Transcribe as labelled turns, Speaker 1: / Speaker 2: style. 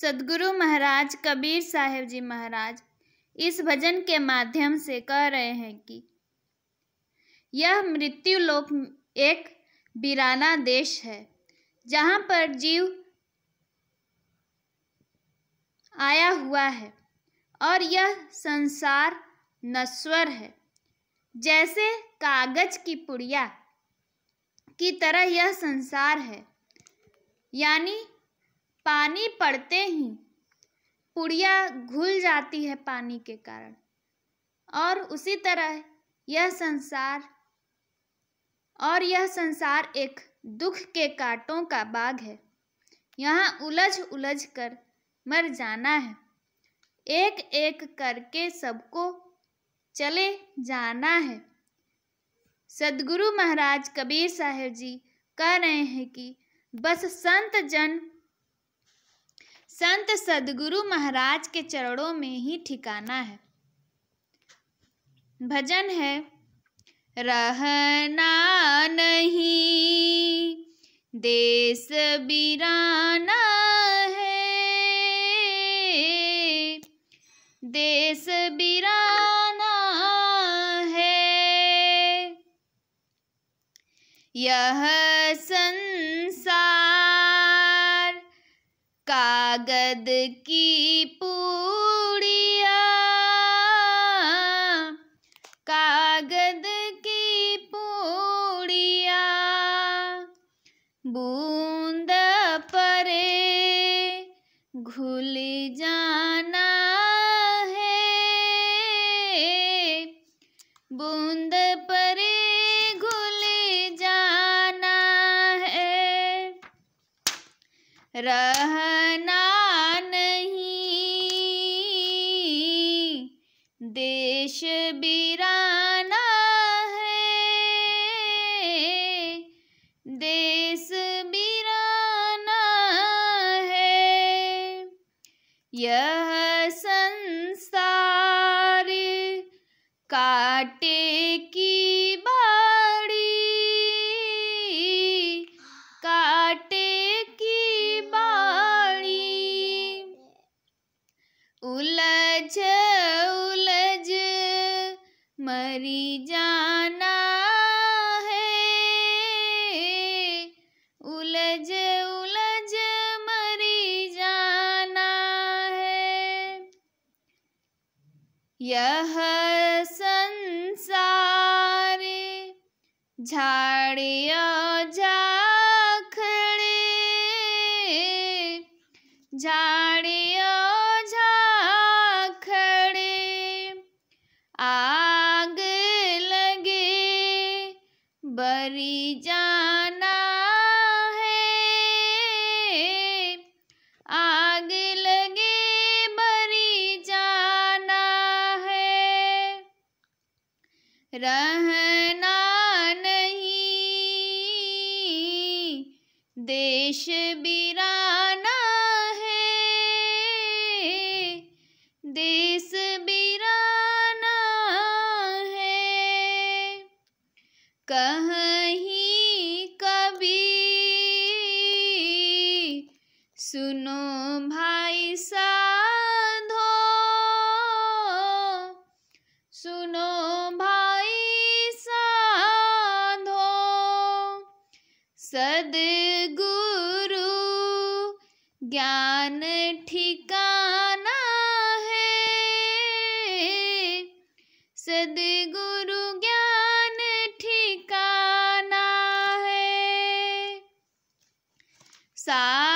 Speaker 1: सदगुरु महाराज कबीर साहेब जी महाराज इस भजन के माध्यम से कह रहे हैं कि यह मृत्यु लोक एक बिराना देश है जहाँ पर जीव आया हुआ है और यह संसार नश्वर है जैसे कागज की पुड़िया की तरह यह संसार है यानी पानी पड़ते ही पुड़िया घुल जाती है पानी के कारण और उसी तरह यह संसार और यह संसार एक दुख के कांटों का बाग है यहाँ उलझ उलझ कर मर जाना है एक एक करके सबको चले जाना है सदगुरु महाराज कबीर साहेब जी कह रहे हैं कि बस संत जन संत सदगुरु महाराज के चरणों में ही ठिकाना है भजन है रहना नहीं देश बिराना है देश बिराना है यह संसार कागद की पूड़िया कागद की पूड़िया बूंद पर घुल जाना रहना नहीं देश बिराना है देश बिराना है यह संसार काटे उलझ उलझ मरी जाना है उलझ उलझ मरी जाना है यह संसार झाड़िया जा झाड़ आग लगे बरी जाना है आग लगे बरी जाना है रहना नहीं देश बिरा कहीं कभी सुनो भाई साधो सुनो भाई साधो सदगुरु ज्ञान ठिकाना है सदगुरु sa